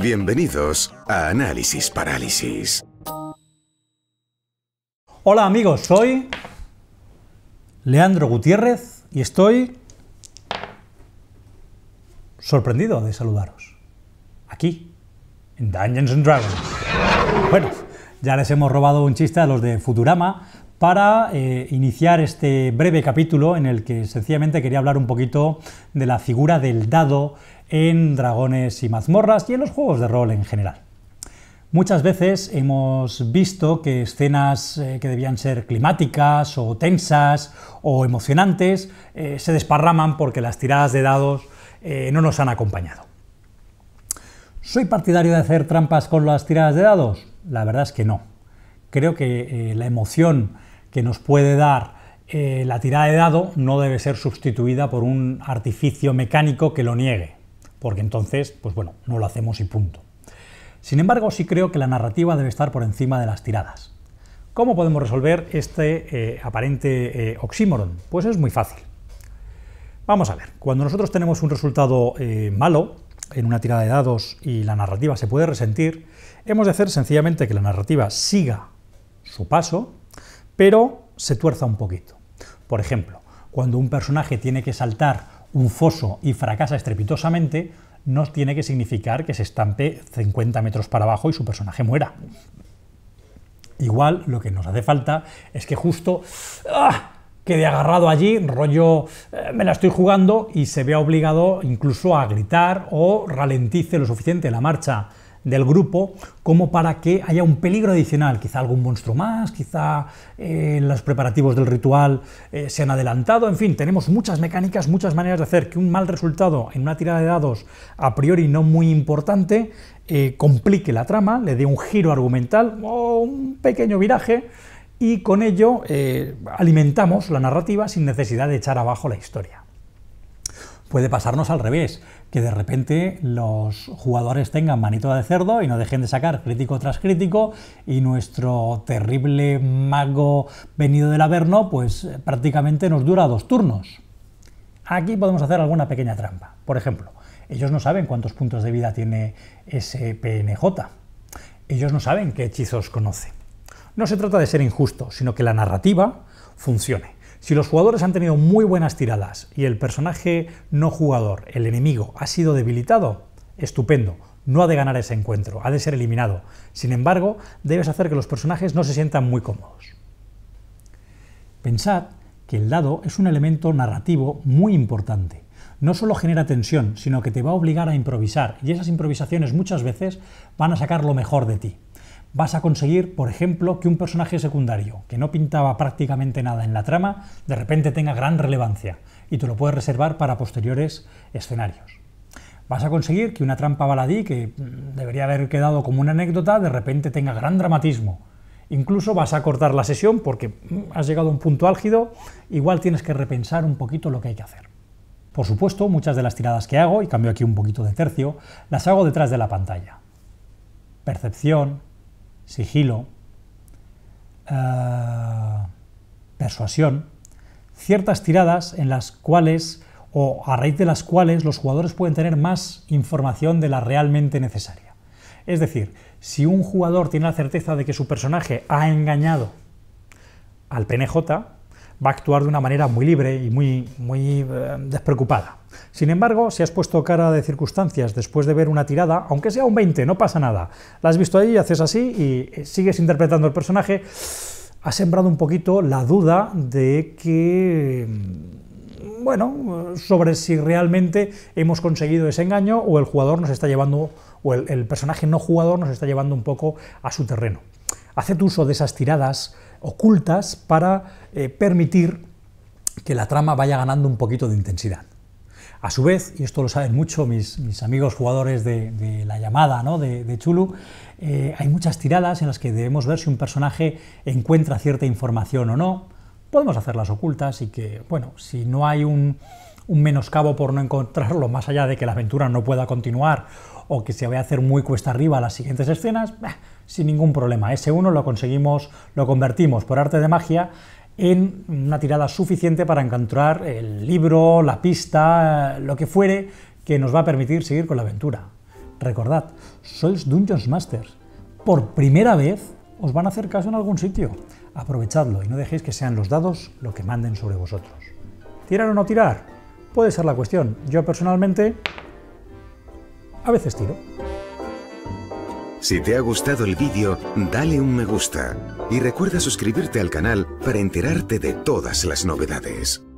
Bienvenidos a Análisis Parálisis. Hola amigos, soy Leandro Gutiérrez y estoy sorprendido de saludaros. Aquí, en Dungeons and Dragons. Bueno, ya les hemos robado un chiste a los de Futurama, para eh, iniciar este breve capítulo en el que sencillamente quería hablar un poquito de la figura del dado en dragones y mazmorras y en los juegos de rol en general. Muchas veces hemos visto que escenas eh, que debían ser climáticas o tensas o emocionantes eh, se desparraman porque las tiradas de dados no nos han acompañado. ¿Soy partidario de hacer trampas con las tiradas de dados? La verdad es que no. Creo que la emoción que nos puede dar eh, la tirada de dado no debe ser sustituida por un artificio mecánico que lo niegue, porque entonces, pues bueno, no lo hacemos y punto. Sin embargo, sí creo que la narrativa debe estar por encima de las tiradas. ¿Cómo podemos resolver este eh, aparente eh, oxímoron? Pues es muy fácil. Vamos a ver, cuando nosotros tenemos un resultado malo en una tirada de dados y la narrativa se puede resentir, hemos de hacer sencillamente que la narrativa siga su paso pero se tuerza un poquito. Por ejemplo, cuando un personaje tiene que saltar un foso y fracasa estrepitosamente, no tiene que significar que se estampe 50 metros para abajo y su personaje muera. Igual lo que nos hace falta es que justo ¡ah! quede agarrado allí, rollo eh, me la estoy jugando y se vea obligado incluso a gritar o ralentice lo suficiente la marcha del grupo como para que haya un peligro adicional, quizá algún monstruo más, quizá eh, los preparativos del ritual eh, se han adelantado, en fin, tenemos muchas mecánicas, muchas maneras de hacer que un mal resultado en una tirada de dados a priori no muy importante eh, complique la trama, le dé un giro argumental o un pequeño viraje y con ello alimentamos la narrativa sin necesidad de echar abajo la historia. Puede pasarnos al revés, que de repente los jugadores tengan manito de cerdo y no dejen de sacar crítico tras crítico y nuestro terrible mago venido del Averno pues eh, prácticamente nos dura dos turnos. Aquí podemos hacer alguna pequeña trampa. Por ejemplo, ellos no saben cuántos puntos de vida tiene ese PNJ. Ellos no saben qué hechizos conoce. No se trata de ser injusto, sino que la narrativa funcione. Si los jugadores han tenido muy buenas tiradas y el personaje no jugador, el enemigo, ha sido debilitado, estupendo, no ha de ganar ese encuentro, ha de ser eliminado. Sin embargo, debes hacer que los personajes no se sientan muy cómodos. Pensad que el dado es un elemento narrativo muy importante. No solo genera tensión, sino que te va a obligar a improvisar, y esas improvisaciones muchas veces van a sacar lo mejor de ti vas a conseguir, por ejemplo, que un personaje secundario, que no pintaba prácticamente nada en la trama, de repente tenga gran relevancia y te lo puedes reservar para posteriores escenarios. Vas a conseguir que una trampa baladí, que debería haber quedado como una anécdota, de repente tenga gran dramatismo. Incluso vas a cortar la sesión porque mm, has llegado a un punto álgido, igual tienes que repensar un poquito lo que hay que hacer. Por supuesto, muchas de las tiradas que hago, y cambio aquí un poquito de tercio, las hago detrás de la pantalla. Percepción, sigilo, eh, persuasión, ciertas tiradas en las cuales o a raíz de las cuales los jugadores pueden tener más información de la realmente necesaria. Es decir, si un jugador tiene la certeza de que su personaje ha engañado al PNJ, va a actuar de una manera muy libre y muy, muy eh, despreocupada. Sin embargo, si has puesto cara de circunstancias después de ver una tirada, aunque sea un 20, no pasa nada. La has visto ahí, haces así y eh, sigues interpretando el personaje, ha sembrado un poquito la duda de que mm, bueno, sobre si realmente hemos conseguido ese engaño o el jugador nos está llevando, o el, el, personaje no jugador nos está llevando un poco a su terreno. Haced uso de esas tiradas ocultas para eh, permitir que la trama vaya ganando un poquito de intensidad. A su vez, y esto lo saben mucho mis, amigos jugadores de, la llamada ¿no? de, Chulu, eh, hay muchas tiradas en las que debemos ver si un personaje encuentra cierta información o no. Podemos hacerlas ocultas y que, bueno, si no hay un, un menoscabo por no encontrarlo, más allá de que la aventura no pueda continuar o que se vaya a hacer muy cuesta arriba las siguientes escenas, sin ningún problema. Ese uno lo conseguimos, lo convertimos por arte de magia en una tirada suficiente para encontrar el libro, la pista, lo que fuere que nos va a permitir seguir con la aventura. Recordad, sois Dungeons Masters. Por primera vez os van a hacer caso en algún sitio. Aprovechadlo y no dejéis que sean los dados lo que manden sobre vosotros. ¿Tirar o no tirar? Puede ser la cuestión. Yo personalmente a veces tiro. Si te ha gustado el vídeo, dale un me gusta y recuerda suscribirte al canal para enterarte de todas las novedades.